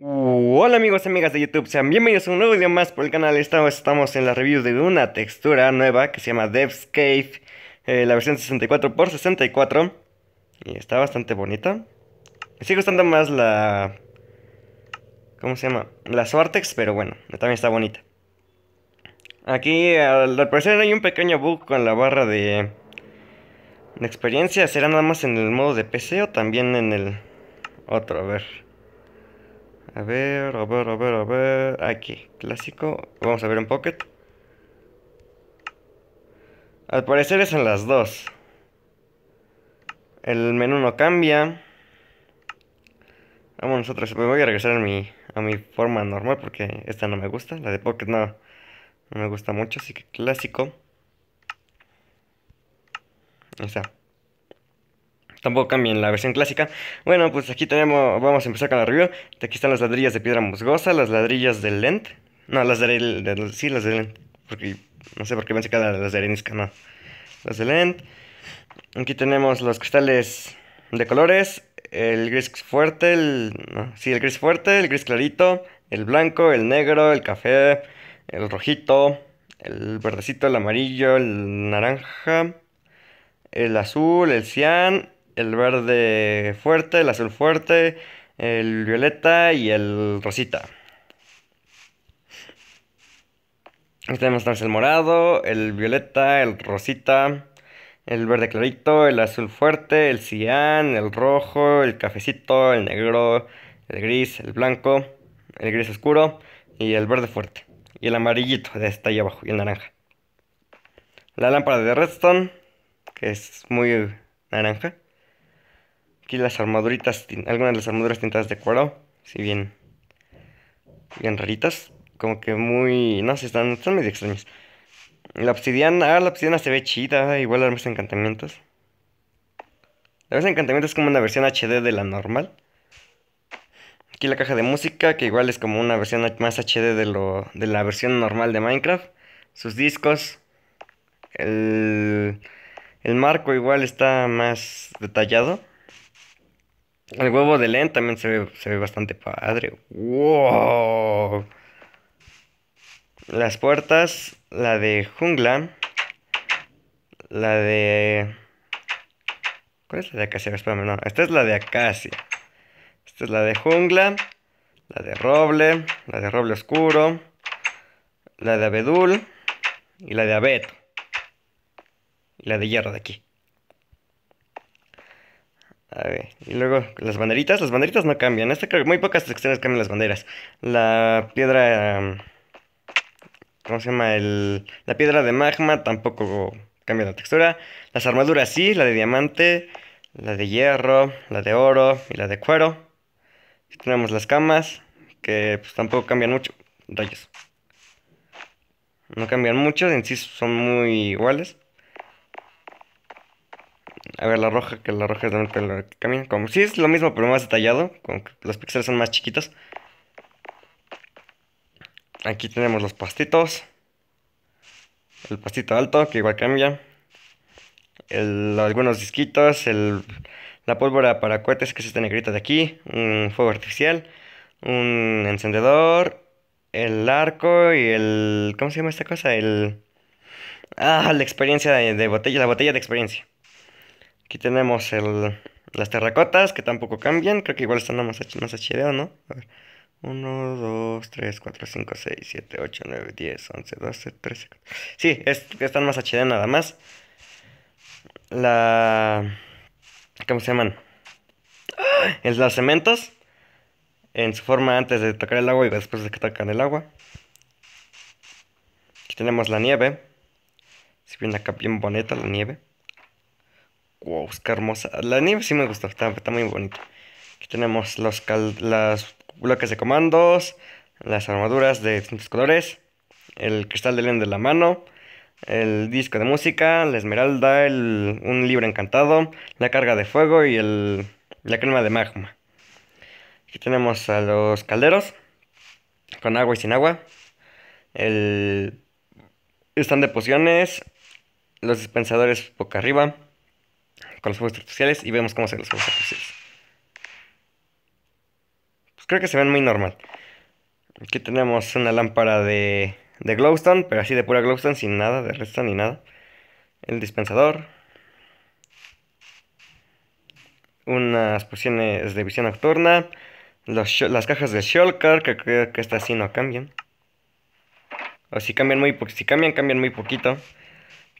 Hola amigos y amigas de YouTube, sean bienvenidos a un nuevo video más por el canal. Estamos en la review de una textura nueva que se llama Dev's Cave, eh, la versión 64x64. Y está bastante bonita. Me sigue gustando más la... ¿Cómo se llama? La Sortex, pero bueno, también está bonita. Aquí al parecer hay un pequeño bug con la barra de... de experiencia. ¿Será nada más en el modo de PC o también en el otro? A ver... A ver, a ver, a ver, a ver. Aquí, clásico. Vamos a ver un pocket. Al parecer es en las dos. El menú no cambia. Vamos nosotros, Me voy a regresar a mi, a mi forma normal porque esta no me gusta. La de Pocket no, no me gusta mucho, así que clásico. Ahí está tampoco cambien la versión clásica. Bueno, pues aquí tenemos, vamos a empezar con la review. Aquí están las ladrillas de piedra musgosa, las ladrillas del lent. No, las de, sí, las de lent. Porque no sé por qué pensé que eran las de arenisca, no. Las de lent. Aquí tenemos los cristales de colores, el gris fuerte, el sí, el gris fuerte, el gris clarito, el blanco, el negro, el café, el rojito, el verdecito, el amarillo, el naranja, el azul, el cian, el verde fuerte, el azul fuerte, el violeta y el rosita. Este Aquí tenemos el morado, el violeta, el rosita, el verde clarito, el azul fuerte, el cian, el rojo, el cafecito, el negro, el gris, el blanco, el gris oscuro y el verde fuerte. Y el amarillito de esta ahí abajo y el naranja. La lámpara de redstone, que es muy naranja. Aquí las armaduritas, algunas de las armaduras tintadas de cuero, si bien, bien raritas, como que muy, no sé, están, medio extrañas. La obsidiana, ah, la obsidiana se ve chida, igual armas de encantamientos. La de encantamientos es como una versión HD de la normal. Aquí la caja de música, que igual es como una versión más HD de, de la versión normal de Minecraft. Sus discos. El, el marco igual está más detallado. El huevo de Len también se ve, bastante padre. ¡Wow! Las puertas, la de jungla, la de... ¿Cuál es la de acacia? Espérame, no. Esta es la de acacia. Esta es la de jungla, la de roble, la de roble oscuro, la de abedul y la de abeto. Y la de hierro de aquí. A ver, y luego las banderitas, las banderitas no cambian. esta creo que muy pocas secciones cambian las banderas. La piedra... Em, ¿Cómo se llama? El, la piedra de magma tampoco cambia la textura. Las armaduras sí, la de diamante, la de hierro, la de oro y la de cuero. tenemos las camas, que pues, tampoco cambian mucho. Rayos. No cambian mucho, en sí son muy iguales. A ver, la roja, que la roja es la que camina. Como, sí, es lo mismo, pero más detallado. con los píxeles son más chiquitos. Aquí tenemos los pastitos. El pastito alto, que igual cambia. algunos disquitos. El, la pólvora para cohetes, que es esta negrita de aquí. Un fuego artificial. Un encendedor. El arco y el... ¿Cómo se llama esta cosa? El... Ah, la experiencia de botella. La botella de experiencia. Aquí tenemos el, las terracotas, que tampoco cambian. Creo que igual están más, más HD, ¿o no? A ver. 1, 2, 3, 4, 5, 6, 7, 8, 9, 10, 11, 12, 13. Sí, es, están más HD nada más. La. ¿Cómo se llaman? En los cementos. En su forma antes de tocar el agua y después de que tocan el agua. Aquí tenemos la nieve. Se bien acá bien bonita la nieve. Wow, pues, qué hermosa. La nieve sí me gustó, está, muy bonita. Aquí tenemos los bloques de comandos, las armaduras de distintos colores, el cristal de león de la mano, el disco de música, la esmeralda, un libro encantado, la carga de fuego y el, la crema de magma. Aquí tenemos a los calderos, con agua y sin agua, el stand de pociones, los dispensadores boca arriba, los juegos artificiales y vemos cómo se los fuegos artificiales. Pues creo que se ven muy normal. Aquí tenemos una lámpara de, glowstone, pero así de pura glowstone, sin nada de resta ni nada. El dispensador. Unas pociones de visión nocturna. las cajas de Shulker, que creo que estas sí no cambian. O si cambian muy si cambian, cambian muy poquito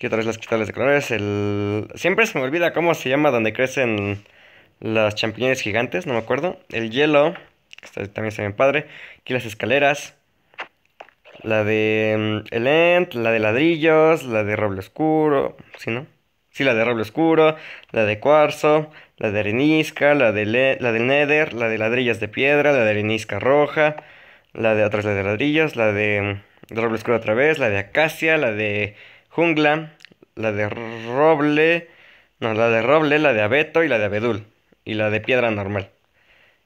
otra Aquí vez las cristales de colores. El... Siempre se me olvida cómo se llama donde crecen las champiñones gigantes, no me acuerdo. El hielo, que también se ve padre. Aquí las escaleras. La de el la de ladrillos, la de roble oscuro, ¿sí no? Sí, la de roble oscuro, la de cuarzo, la de arenisca, la, de la del nether, la de ladrillas de piedra, la de arenisca roja, la de atrás la de ladrillos, la de roble oscuro otra vez, la de acacia, la de Jungla, la de roble, no, la de roble, la de abeto y la de abedul. Y la de piedra normal.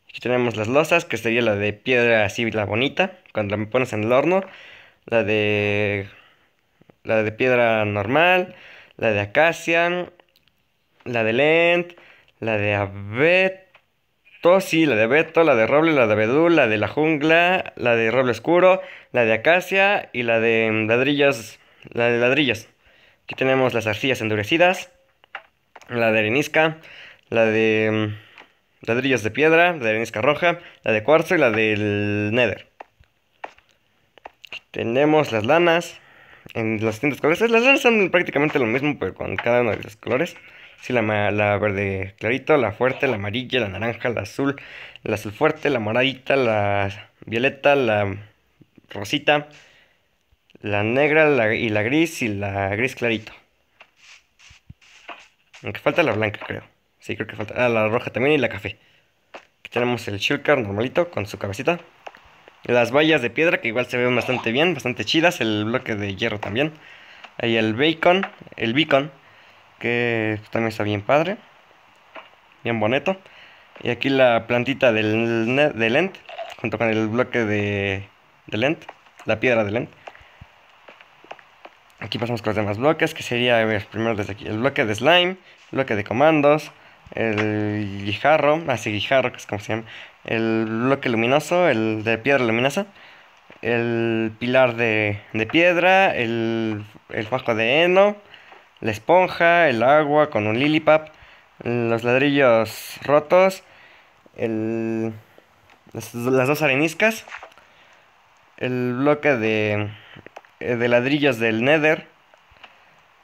Aquí tenemos las losas, que sería la de piedra así, la bonita, cuando la pones en el horno. La de... La de piedra normal, la de acacia, la de lent, la de abeto, sí, la de abeto, la de roble, la de abedul, la de la jungla, la de roble oscuro, la de acacia y la de ladrillos la de ladrillos. Aquí tenemos las arcillas endurecidas, la de arenisca, la de mm, ladrillos de piedra, la de arenisca roja, la de cuarzo y la del nether. Aquí tenemos las lanas en los distintos colores. Las lanas son prácticamente lo mismo, pero con cada uno de los colores. Sí, la, la, verde clarito, la fuerte, la amarilla, la naranja, la azul, la azul fuerte, la moradita, la violeta, la rosita la negra y la gris y la gris clarito. Aunque falta la blanca, creo. Sí, creo que falta. Ah, la roja también y la café. Aquí tenemos el shulker normalito con su cabecita. Las vallas de piedra que igual se ven bastante bien, bastante chidas. El bloque de hierro también. Ahí el bacon, el beacon, que también está bien padre. Bien bonito. Y aquí la plantita del, del junto con el bloque de, de lent, la piedra de lent. Aquí pasamos con los demás bloques, que sería primero desde aquí, el bloque de slime, el bloque de comandos, el guijarro, así ah, guijarro, que es como se llama, el bloque luminoso, el de piedra luminosa, el pilar de, de piedra, el, el fajo de heno, la esponja, el agua con un lilipap, los ladrillos rotos, el, las dos areniscas, el bloque de eh, de ladrillos del Nether.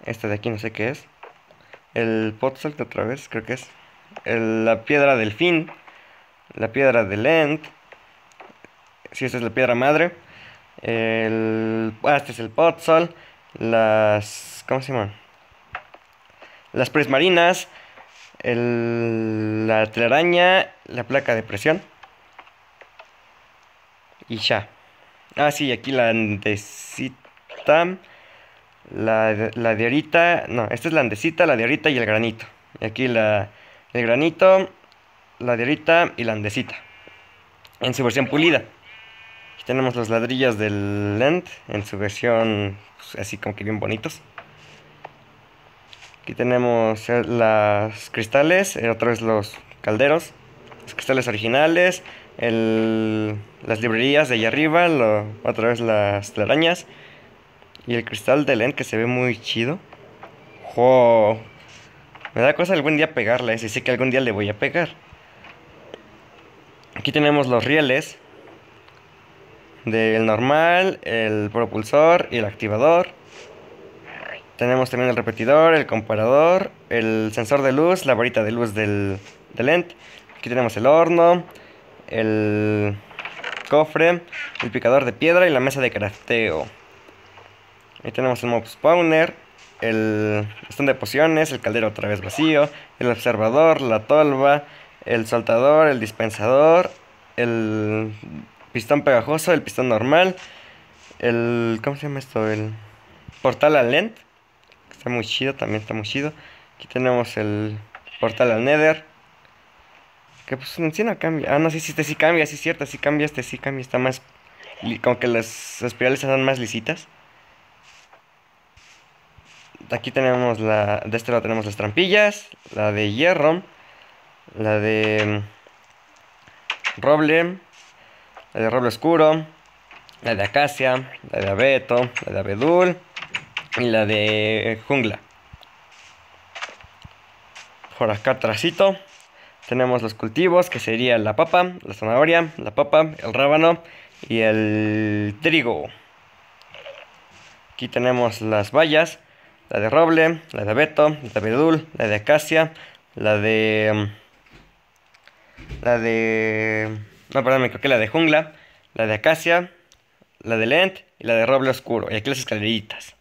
Este de aquí no sé qué es. El de otra vez, creo que es. la piedra del fin. La piedra del End. Si esta es la piedra madre. El, ah, este es el potzol Las. ¿Cómo se llaman? Las presmarinas El, la telaraña. La placa de presión. Y ya. Ah, sí, aquí la andesita la, la no, esta es la andesita, la diorita y el granito. Y aquí la, el granito, la diorita y la andesita. En su versión pulida. Aquí tenemos los ladrillos del lent en su versión pues, así como que bien bonitos. Aquí tenemos eh, los cristales, eh, Otra vez los calderos, los cristales originales, las librerías de allá arriba, otra vez las telarañas. Y el cristal de lente que se ve muy chido. ¡Wow! Me da cosa algún día pegarle ese. Sé que algún día le voy a pegar. Aquí tenemos los rieles. Del normal, el propulsor y el activador. Tenemos también el repetidor, el comparador, el sensor de luz, la varita de luz del, del lente. Aquí tenemos el horno, el cofre, el picador de piedra y la mesa de crafteo. Ahí tenemos el mob spawner, el stand de pociones, el caldero otra vez vacío, el observador, la tolva, el soltador, el dispensador, el pistón pegajoso, el pistón normal, el... ¿Cómo se llama esto? El portal al lent. Está muy chido, también está muy chido. Aquí tenemos el portal al nether. Que pues en sí cambia. Ah, no, sí, sí, este sí cambia, sí es cierto, sí cambia, este sí cambia, está más... Como que las espirales están más lisitas aquí tenemos la... De este lado tenemos las trampillas, la de hierro, la de mm, roble, la de roble oscuro, la de acacia, la de abeto, la de abedul y la de jungla. Por acá trasito tenemos los cultivos que sería la papa, la zanahoria, la papa, el rábano y el trigo. Aquí tenemos las bayas la de roble, la de abeto, la de abedul, la de acacia, la de... Mm, la de... No, perdón, me creo que la de jungla, la de acacia, la de lent y la de roble oscuro. Y aquí las escaleritas.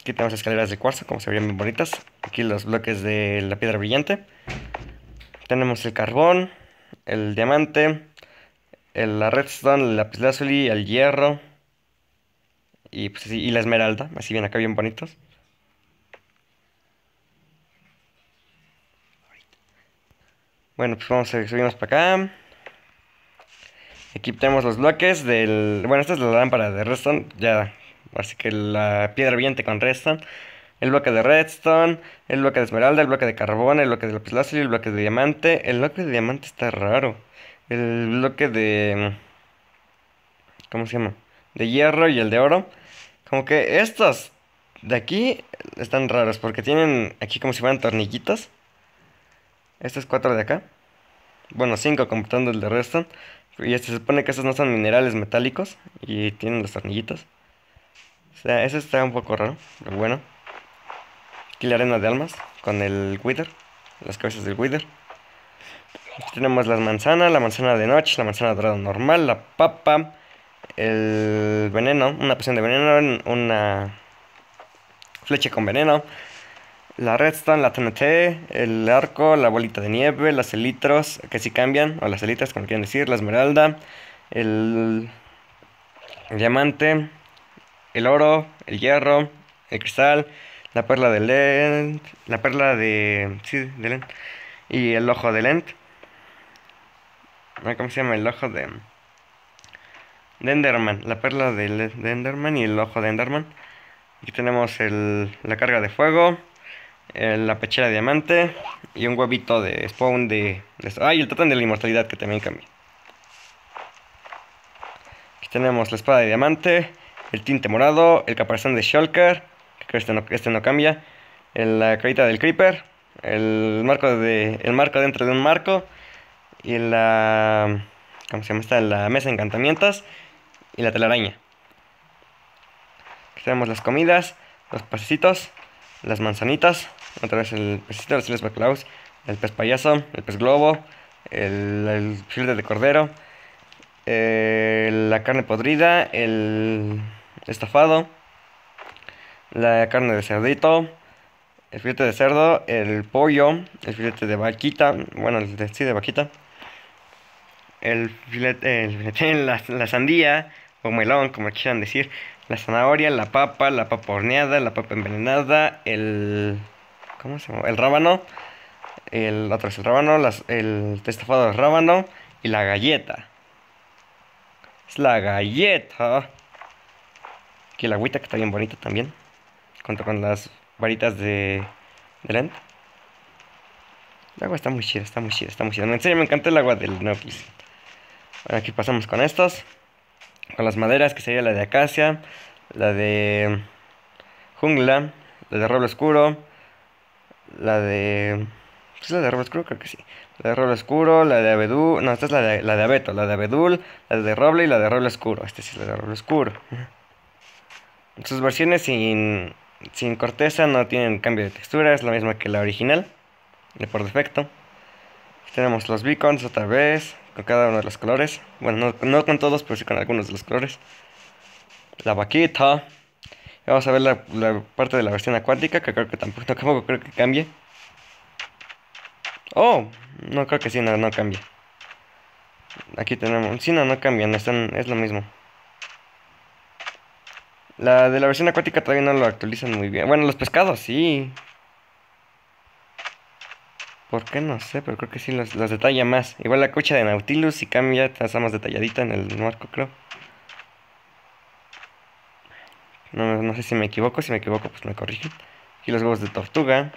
Aquí tenemos escaleras de cuarzo, como se verían bien bonitas. Aquí los bloques de la piedra brillante. Tenemos el carbón, el diamante, el, la redstone, el y el hierro, y, pues, y la esmeralda, así bien acá, bien bonitos. Bueno, pues vamos a subirnos para acá. Aquí tenemos los bloques del... Bueno, esta es la lámpara de redstone, ya. Así que la piedra brillante con redstone. El bloque de redstone, el bloque de esmeralda, el bloque de carbón, el bloque de y el bloque de diamante. El bloque de diamante está raro. El bloque de... ¿Cómo se llama? De hierro y el de oro. Como que estos de aquí están raros, porque tienen aquí como si fueran tornillitas. estos cuatro de acá. Bueno, cinco computando el de Reston. Y este, se supone que estos no son minerales metálicos y tienen los tornillitos. O sea, eso está un poco raro, pero bueno. Aquí la arena de almas con el Wither, las cabezas del Wither. Aquí tenemos las manzanas, la manzana de noche, la manzana dorada normal, la papa, el veneno, una poción de veneno, una flecha con veneno, la redstone, la TNT, el arco, la bolita de nieve, las elitros, que si cambian, o las elitas como quieren decir, la esmeralda, el diamante, el oro, el hierro, el cristal, la perla de lent, la perla de, sí, de lent, y el ojo de lent. ¿Cómo se llama el ojo de de Enderman, la perla de, Denderman y el ojo de Enderman. Aquí tenemos la carga de fuego, la pechera de diamante y un huevito de spawn de... Ay, el totem de la inmortalidad que también cambia. Aquí tenemos la espada de diamante, el tinte morado, el caparazón de Shulker, que este no, este no cambia, la carita del creeper, el marco, de, el marco dentro de un marco y la... ¿Cómo se llama esta? La mesa de encantamientos y la telaraña. Aquí tenemos las comidas, los pasecitos, las manzanitas, otra vez el el pez payaso, el pez globo, el, filete de cordero, eh, la carne podrida, el estafado, la carne de cerdito, el filete de cerdo, el pollo, el filete de vaquita, bueno, el de, sí, de vaquita, el filete, el la, sandía o melón, como quieran decir, la zanahoria, la papa, la papa horneada, la papa envenenada, el ¿cómo se llama? El rábano, el otro es el rábano, las, el testafado de rábano y la galleta. Es la galleta. Aquí la agüita que está bien bonita también, junto con las varitas de, de lente. El agua está muy chida, está muy chida, está muy chida. En serio, me encanta el agua del Nopis aquí pasamos con estos, Con las maderas, que sería la de acacia, la de jungla, la de roble oscuro, la de... ¿Es la de roble oscuro? Creo que sí. La de roble oscuro, la de abedul... No, esta es la de, la de abeto, la de abedul, la de roble y la de roble oscuro. Esta sí es la de roble oscuro. Sus versiones sin, sin corteza no tienen cambio de textura, es la misma que la original, de por defecto. Tenemos los beacons otra vez, con cada uno de los colores. Bueno, no, con todos, pero sí con algunos de los colores. La vaquita. Vamos a ver la, parte de la versión acuática, que creo que tampoco, creo que cambie. Oh, no creo que sí, no, no cambie. Aquí tenemos, sí, no, no cambian, están, es lo mismo. La de la versión acuática todavía no lo actualizan muy bien. Bueno, los pescados sí. ¿Por qué? No sé, pero creo que sí las, las detalla más. Igual la cucha de Nautilus, si cambia, está más detalladita en el marco, creo. No, no sé si me equivoco, si me equivoco, pues me corrigen. Y los huevos de tortuga.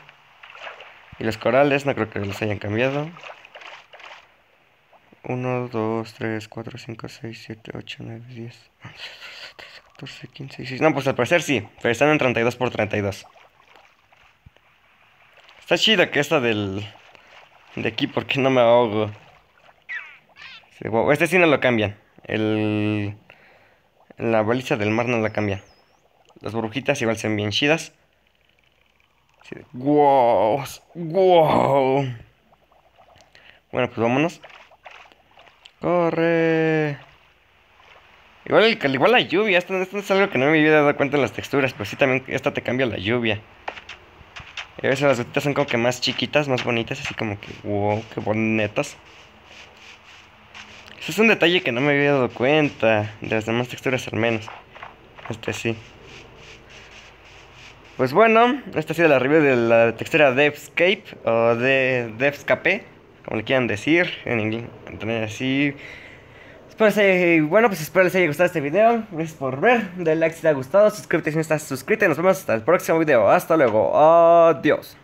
Y los corales, no creo que los hayan cambiado. 1, 2, 3, 4, 5, 6, 7, 8, 9, 10, 14, 15, 16. No, pues al parecer sí, pero están en 32 por 32. Está chida que esta del, de aquí, porque no me ahogo? Este sí no lo cambian. El... La baliza del mar no la cambian. Las burbujitas igual se ven bien chidas. wow, wow. Bueno, pues vámonos. Corre. Igual, igual la lluvia. Esto, es algo que no me había dado cuenta en las texturas. Pero sí también esta te cambia la lluvia. Y a veces las gotitas son como que más chiquitas, más bonitas, así como que, wow, qué bonitas. Eso es un detalle que no me había dado cuenta, de las demás texturas al menos. Este sí. Pues bueno, esta ha sido la review de la textura Devscape o de Devscape, como le quieran decir en inglés. Así eh, bueno, pues espero les haya gustado este video. Gracias por ver. denle like si te ha gustado. Suscríbete si no estás suscrito. Y nos vemos hasta el próximo video. Hasta luego. Adiós.